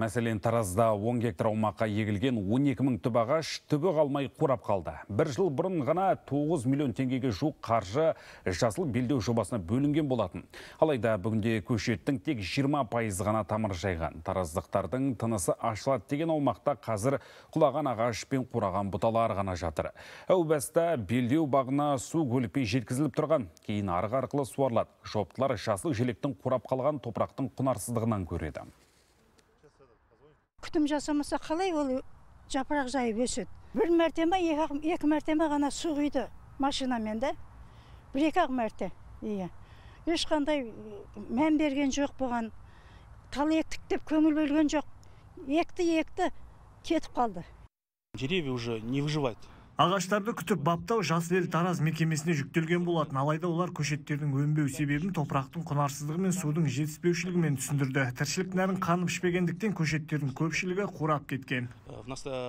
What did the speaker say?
Мәселен, Таразда 10 гектар аумаққа егілген 12 мың түп ағаш түбі қалмай қурап қалды. Бір жыл бұрын ғана 9 миллион теңгеге жоқ қаржы жасыл белдеу жобасына бөлінген болатын. Алайда бүгінде көшеттің тек 20 пайызы ғана тамыр жайған. Тараздықтардың тынысы ашылады деген аумақта қазір құлаған ағаш пен қураған бұталар ғана жатыр. баста белдеу бағына су көлікпен жеткізіліп тұрған, кейін арық арқылы суарылады. Жоптылар жасыл желектің қурап қалған топырақтың құнарсыздығынан көреді күтім жасамаса қалай ол жапырақ жайып өседі бір мәрте ма екі, екі мәрте ма ғана су құйды машинамен да бір екі ақ мәрте иә ешқандай мән берген жоқ бұған тал ектік деп көңіл бөлген жоқ екті екті кетіп қалды деревья уже не выживают ағаштарды күтіп баптау жасыл ел тараз мекемесіне жүктелген болатын алайда олар көшеттердің өнбеу себебін топырақтың құнарсыздығы мен судың жетіспеушілігімен түсіндірді тіршілік нәрін қанып ішпегендіктен көшеттердің көпшілігі қурап кеткен э,